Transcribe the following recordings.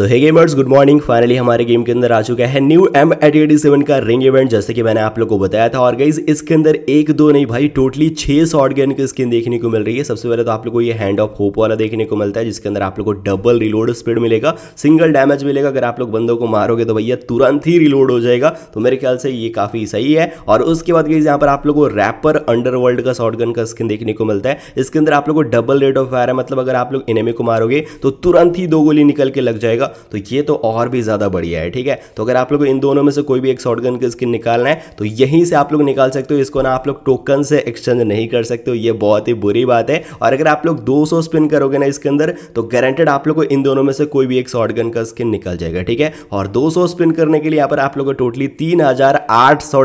सो hey gamers good morning finally हमारे game के अंदर आ चुका है न्यू एम एटी सेवन का रिंग इवेंट जैसे कि मैंने आप लोग को बताया था और गई इसके अंदर एक दो नहीं भाई टोटली छह शॉर्ट गन की स्किन देखने को मिल रही है सबसे पहले तो आप लोग को ये हैंड ऑफ होप वाला देखने को मिलता है जिसके अंदर आप लोग को डबल रिलोड स्पीड मिलेगा सिंगल डैमेज मिलेगा अगर आप लोग बंदों को मारोगे तो भैया तुरंत ही रिलोड हो जाएगा तो मेरे ख्याल से ये काफ़ी सही है और उसके बाद गई यहाँ पर आप लोग को रैपर अंडरवर्ल्ड का शॉर्ट गन का स्किन देखने को मिलता है इसके अंदर आप लोग को डबल रेट ऑफ फायर है मतलब अगर आप लोग इनमे को मारोगे तो तुरंत ही दो गोली निकल के लग जाएगा तो ये तो और भी ज़्यादा बढ़िया है ठीक है तो अगर आप लोग इन दोनों में से कोई भी एक शॉर्ट गन की स्किन निकालना है तो यहीं से आप लोग निकाल सकते हो इसको ना आप लोग टोकन से एक्सचेंज नहीं कर सकते हो ये बहुत ही बुरी बात है और अगर आप लोग 200 स्पिन करोगे ना इसके अंदर तो गारंटेड आप लोग को इन दोनों में से कोई भी एक शॉर्ट गन का स्किन निकल जाएगा ठीक है और दो स्पिन करने के लिए यहाँ पर आप लोग को टोटली तीन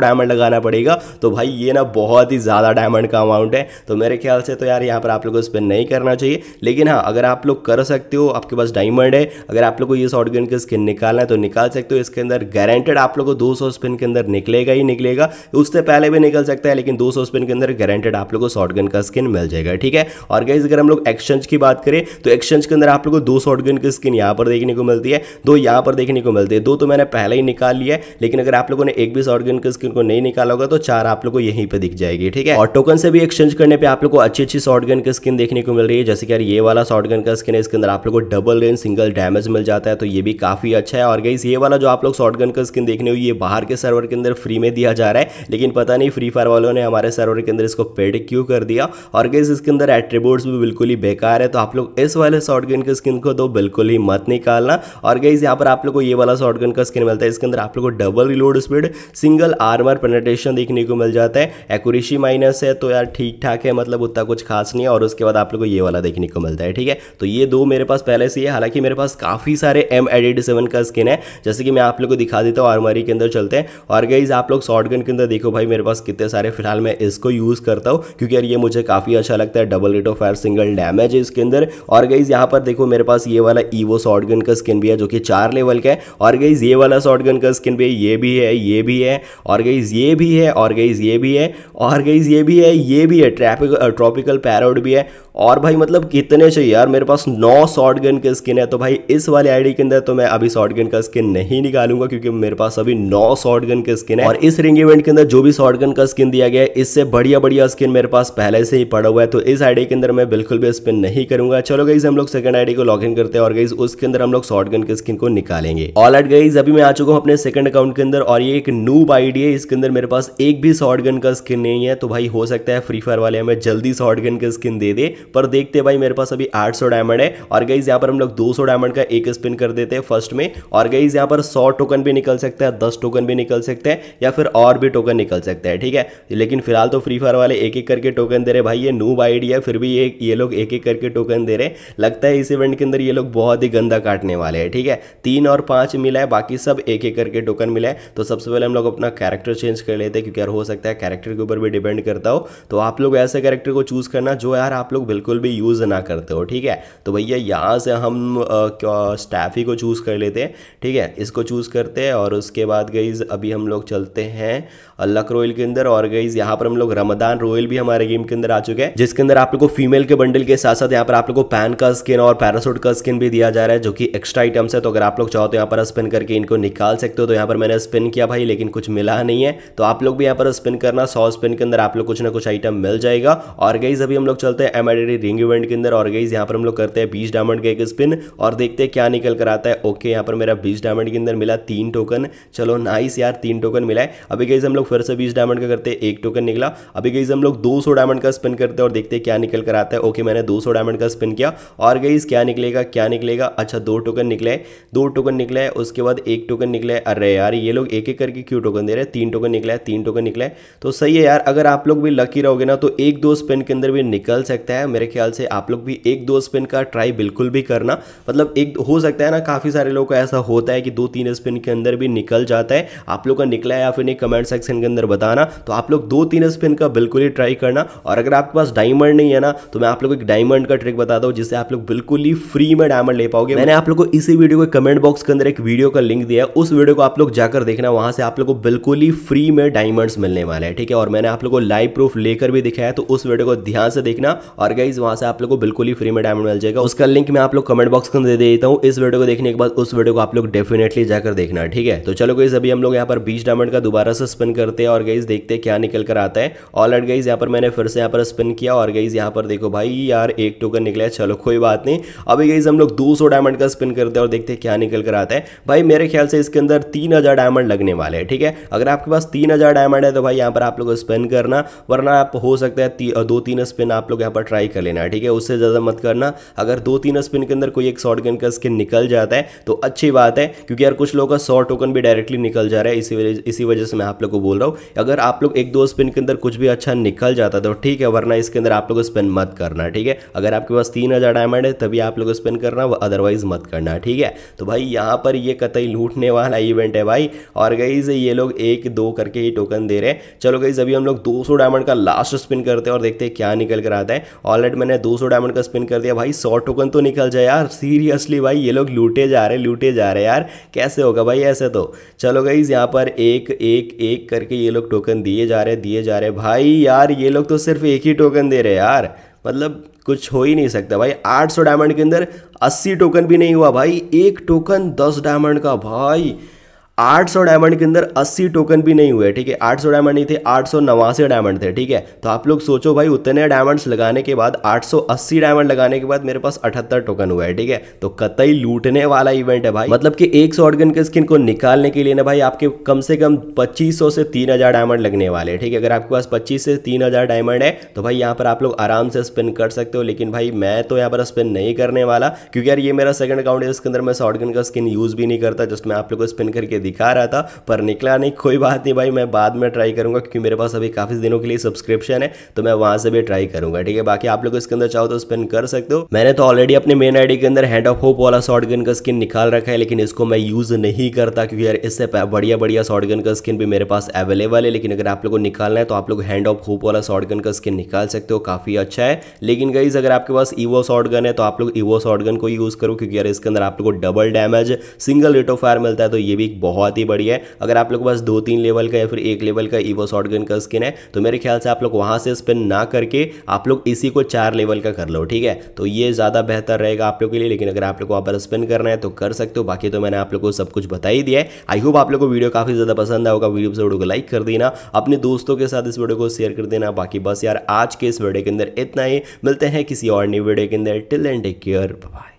डायमंड लगाना पड़ेगा तो भाई ये ना बहुत ही ज़्यादा डायमंड का अमाउंट है तो मेरे ख्याल से तो यार यहाँ पर आप लोग को स्पिन नहीं करना चाहिए लेकिन हाँ अगर आप लोग कर सकते हो आपके पास डायमंड है अगर आप लोग को ये शॉर्ट गेंद के स्किन निकालना है तो निकाल सकते हो इसके अंदर गारंटेड आप लोग को दो सौ स्पिन के अंदर निकलेगा ही निकलेगा उससे पहले भी निकल सकता है लेकिन दो सौ स्पिन के अंदर गारंटेड आप लोग को शॉर्ट गन का स्किन मिल जाएगा ठीक है और गाइज अगर हम लोग एक्सचेंज की बात करें तो एक्सचेंज के अंदर आप लोग को दो शॉर्ट गन की स्किन यहाँ पर देखने को मिलती है दो यहाँ पर देखने को मिलती है दो तो मैंने पहले ही निकाल लिया है लेकिन अगर आप लोगों ने एक भी शॉर्ट गन की स्किन को नहीं निकाला होगा तो चार आप लोग को यहीं पर दिख जाएगी ठीक है और टोकन से भी एक्सचेंज करने पर आप लोग को अच्छी अच्छी शॉर्ट गन की स्किन देखने को मिल रही है जैसे कि यार ये वाला शॉर्ट गन का स्किन है इसके अंदर आप लोग को डबल रेंज सिंगल डैमेज मिल जाता जाता है तो ये भी काफ़ी अच्छा है और गई ये वाला जो आप लोग शॉर्ट गन का स्किन देखने हुई ये बाहर के सर्वर के अंदर फ्री में दिया जा रहा है लेकिन पता नहीं फ्री फायर वालों ने हमारे सर्वर के अंदर इसको पेड क्यों कर दिया और गई इसके अंदर एट्रीब्यूट्स भी बिल्कुल ही बेकार है तो आप लोग इस वाले शॉर्ट गन का स्किन को तो बिल्कुल ही मत निकालना और गई यहाँ पर आप लोग को ये वाला शॉर्ट गन का स्किन मिलता है इसके अंदर आप लोग को double reload speed single armour penetration देखने को मिल जाता है एक्यूरेसी माइनस है तो यार ठीक ठाक है मतलब उतना कुछ खास नहीं है और उसके बाद आप लोग को ये वाला देखने को मिलता है ठीक है तो ये दो मेरे पास पहले से है हालांकि मेरे पास काफ़ी सारे एम एड सेवन का स्किन है जैसे कि मैं आप लोग को दिखा देता हूँ आर्मरी के अंदर चलते हैं और गाइज आप लोग शॉर्ट के अंदर देखो भाई मेरे पास कितने सारे फिलहाल मैं इसको यूज़ करता हूँ क्योंकि यार ये मुझे काफ़ी अच्छा लगता है double rate of fire single damage है इसके अंदर और गाइज यहाँ पर देखो मेरे पास ये वाला ईवो शॉर्ट का स्किन भी है जो कि चार लेवल का है और गाइज ये वाला शॉर्ट का स्किन भी ये भी है ये भी है और गाइज ये भी है और गाइज ये भी है और गाइज ये भी है ये भी है ट्रैफिक ट्रॉपिकल पैरोड भी है और भाई मतलब कितने चाहिए यार मेरे पास नौ शॉर्ट गन के स्किन है तो भाई इस वाले आईडी के अंदर तो मैं अभी शॉर्टगन का स्किन नहीं निकालूंगा क्योंकि मेरे पास अभी नौ शॉर्टगन के स्किन है और इस रिंग इवेंट के अंदर जो भी शॉर्टगन का स्किन दिया गया है इससे बढ़िया बढ़िया स्किन मेरे पास पहले से ही पड़ा हुआ है तो इस आईडी के अंदर मैं बिल्कुल भी स्पिन नहीं करूंगा चलो गई हम लोग सेकंड आईडी को लॉग इन करते हैं और गई उसके अंदर हम लोग शॉर्टगन के स्किन को निकालेंगे ऑल एट गई अभी मैं आ चुका हूँ अपने सेकंड अकाउंट के अंदर और ये एक न्यू आईडी है इसके अंदर मेरे पास एक भी शॉर्टगन का स्किन नहीं है तो भाई हो सकता है फ्री फायर वाले हमें जल्दी शॉर्टगन का स्किन दे दे पर देखते भाई मेरे पास अभी आठ डायमंड है और गई यहाँ पर हम लोग दो डायमंड का एक स्पिन स्पिन कर देते हैं फर्स्ट में और गई यहाँ पर सौ टोकन भी निकल सकते हैं दस टोकन भी निकल सकते हैं या फिर और भी टोकन निकल सकते हैं ठीक है लेकिन फिलहाल तो फ्री फायर वाले एक एक करके टोकन दे रहे भाई ये नूब आइडिया फिर भी ये ये लोग एक एक करके टोकन दे रहे लगता है इस इवेंट के अंदर ये लोग बहुत ही गंदा काटने वाले हैं ठीक है तीन और पाँच मिला है बाकी सब एक एक करके टोकन मिला है तो सबसे पहले हम लोग अपना कैरेक्टर चेंज कर लेते हैं क्योंकि यार हो सकता है कैरेक्टर के ऊपर भी डिपेंड करता हो तो आप लोग ऐसे कैरेक्टर को चूज़ करना जो यार आप लोग बिल्कुल भी यूज़ ना करते हो ठीक है तो भैया यहाँ से हम स्टैफी को चूज़ कर लेते हैं ठीक है इसको चूज़ करते हैं और उसके बाद गईज़ अभी हम लोग चलते हैं अल्लाक रोयल के अंदर और गईज़ यहाँ पर हम लोग रमदान रोयल भी हमारे गेम के अंदर आ चुके हैं जिसके अंदर आप लोग को फीमेल के बंडल के साथ साथ यहाँ पर आप लोग को पैन का स्किन और पैरासूट का स्किन भी दिया जा रहा है जो कि एक्स्ट्रा आइटम्स है तो अगर आप लोग चाहो तो यहाँ पर स्पिन करके इनको निकाल सकते हो तो यहाँ पर मैंने स्पिन किया भाई लेकिन कुछ मिला नहीं है तो आप लोग भी यहाँ पर स्पिन करना सौ स्पिन के अंदर आप लोग कुछ ना कुछ आइटम मिल जाएगा और गईज अभी हम लोग चलते हैं एम रिंग इवेंट के अंदर और गईज यहाँ पर हम लोग करते हैं बीस डायमंड का एक स्पिन और देखते हैं क्या निकल निकल कर आता है ओके यहाँ पर मेरा बीस डायमंड के अंदर मिला तीन टोकन चलो नाइस यार तीन टोकन मिला है अभी कहीं हम लोग फिर से बीस डायमंड का करते हैं एक टोकन निकला अभी कहीं हम लोग दो डायमंड का स्पिन करते हैं और देखते हैं क्या निकल कर आता है ओके मैंने दो डायमंड का स्पिन किया और गई क्या निकलेगा क्या निकलेगा अच्छा दो टोकन निकले दो टोकन निकले उसके बाद एक टोकन निकले अरे यार ये लोग एक एक करके क्यों टोकन दे रहे तीन टोकन निकला तीन टोकन निकला तो सही है यार अगर आप लोग भी लकी रहोगे ना तो एक दो स्पिन के अंदर भी निकल सकता है मेरे ख्याल से आप लोग भी एक दो स्पिन का ट्राई बिल्कुल भी करना मतलब एक हो सकता सकता है ना काफ़ी सारे लोग को ऐसा होता है कि दो तीन स्पिन के अंदर भी निकल जाता है आप लोग का निकला है या फिर नहीं कमेंट सेक्शन के अंदर बताना तो आप लोग दो तीन स्पिन का बिल्कुल ही ट्राई करना और अगर आपके पास डायमंड नहीं है ना तो मैं आप लोग एक डायमंड का ट्रिक बताता हूँ जिससे आप लोग बिल्कुल ही फ्री में डायमंड ले पाओगे मैंने आप लोग को इसी वीडियो के कमेंट बॉक्स के अंदर एक वीडियो का लिंक दिया है उस वीडियो को आप लोग जाकर देखना वहां से आप लोग को बिल्कुल ही फ्री में डायमंड्स मिलने वाले हैं ठीक है और मैंने आप लोग को लाइव प्रूफ लेकर भी दिखाया है तो उस वीडियो को ध्यान से देखना और गाइज वहां से आप लोग को बिल्कुल ही फ्री में डायमंड मिल जाएगा उसका लिंक मैं आप लोग कमेंट बॉक्स के अंदर दे देता हूँ इस वीडियो को देखने के बाद उस वीडियो को आप लोग डेफिनेटली जाकर देखना ठीक है तो चलो गई अभी हम लोग यहाँ पर बीस डायमंड का दोबारा से स्पिन करते हैं और गईज देखते हैं क्या निकल कर आता है ऑल एट गईज यहाँ पर मैंने फिर से यहाँ पर स्पिन किया और गईज यहाँ पर देखो भाई यार एक टोकन निकला है चलो कोई बात नहीं अभी गईज हम लोग दो डायमंड का स्पिन करते हैं और देखते हैं क्या निकल कर आता है भाई मेरे ख्याल से इसके अंदर तीन डायमंड लगने वाले हैं ठीक है अगर आपके पास तीन डायमंड है तो भाई यहाँ पर आप लोग स्पिन करना वरना आप हो सकता है दो तीन स्पिन आप लोग यहाँ पर ट्राई कर लेना ठीक है उससे ज़्यादा मत करना अगर दो तीन स्पिन के अंदर कोई एक शॉर्ट गन का स्किन निकल जाता है तो अच्छी बात है क्योंकि यार कुछ लोगों का सौ टोकन भी डायरेक्टली निकल जा रहा है इसी वजह इसी वजह से मैं आप लोग को बोल रहा हूँ अगर आप लोग एक दो स्पिन के अंदर कुछ भी अच्छा निकल जाता तो ठीक है वरना इसके अंदर आप लोग स्पिन मत करना ठीक है अगर आपके पास तीन डायमंड है तभी आप लोग स्पिन करना अदरवाइज मत करना ठीक है तो भाई यहाँ पर ये कतई लूटने वाला इवेंट है भाई और गई ये लोग एक दो करके ही टोकन दे रहे हैं चलो गई अभी हम लोग दो डायमंड का लास्ट स्पिन करते हैं और देखते हैं क्या निकल कर आता है ऑलरेडी मैंने 200 डायमंड का स्पिन कर दिया भाई 100 टोकन तो निकल जाए यार सीरियसली भाई ये लोग लूटे जा रहे लूटे जा रहे यार कैसे होगा भाई ऐसे तो चलो गाइज यहाँ पर एक एक एक करके ये लोग टोकन दिए जा रहे दिए जा रहे भाई यार ये लोग तो सिर्फ एक ही टोकन दे रहे यार मतलब कुछ हो ही नहीं सकता भाई 800 डायमंड के अंदर 80 टोकन भी नहीं हुआ भाई एक टोकन 10 डायमंड का भाई 800 डायमंड के अंदर 80 टोकन भी नहीं हुए ठीक है 800 डायमंड नहीं थे आठ डायमंड थे ठीक है तो आप लोग सोचो भाई उतने डायमंड्स लगाने के बाद 880 डायमंड लगाने के बाद मेरे पास 78 टोकन हुआ है ठीक है तो कतई लूटने वाला इवेंट है भाई मतलब कि एक सौ के स्किन को निकालने के लिए ना भाई आपके कम से कम पच्चीस से तीन डायमंड लगने वाले हैं ठीक है अगर आपके पास पच्चीस से तीन डायमंड है तो भाई यहाँ पर आप लोग आराम से स्पिन कर सकते हो लेकिन भाई मैं तो यहाँ पर स्पिन नहीं करने वाला क्योंकि यार ये मेरा सेकंड अकाउंट है जिसके अंदर मैं शॉर्टगन का स्किन यूज़ भी नहीं करता जस्ट मैं आप लोग को स्पिन करके दिखा रहा था पर निकला नहीं कोई बात नहीं भाई मैं बाद में ट्राई करूंगा क्योंकि मेरे पास अभी काफ़ी दिनों के लिए सब्सक्रिप्शन है तो मैं वहां से भी ट्राई करूंगा ठीक है बाकी आप लोग इसके अंदर चाहो तो स्पिन कर सकते हो मैंने तो ऑलरेडी अपने मेन आईडी के अंदर हैंड ऑफ होप वाला शॉर्ट गन का स्किन निकाल रखा है लेकिन इसको मैं यूज़ नहीं करता क्योंकि यार इससे बढ़िया बढ़िया शॉर्ट गन का स्किन भी मेरे पास अवेलेबल है लेकिन अगर आप लोग को निकालना है तो आप लोग हैंड ऑफ होप वाला शॉर्ट गन का स्किन निकाल सकते हो काफ़ी अच्छा है लेकिन गईज अगर आपके पास ईवो शॉर्ट गन है तो आप लोग ईवो शॉर्ट गन को यूज़ करो क्योंकि यार इसके अंदर आप लोग को double damage single rate of fire मिलता है तो ये भी एक बहुत बहुत ही बढ़िया है अगर आप लोग बस दो तीन लेवल का या फिर एक लेवल का ईवो शॉटगन का स्किन है तो मेरे ख्याल से आप लोग वहाँ से स्पिन ना करके आप लोग इसी को चार लेवल का कर लो ठीक है तो ये ज़्यादा बेहतर रहेगा आप लोग के लिए लेकिन अगर आप लोग को वहाँ पर स्पिन करना है तो कर सकते हो बाकी तो मैंने आप लोग को सब कुछ बता ही दिया है आई होप आप लोग को वीडियो काफ़ी ज़्यादा पसंद आएगा वीडियो से वीडियो को लाइक कर देना अपने दोस्तों के साथ इस वीडियो को शेयर कर देना बाकी बस यार आज के इस वीडियो के अंदर इतना ही मिलते हैं किसी और नई वीडियो के अंदर till end take care bye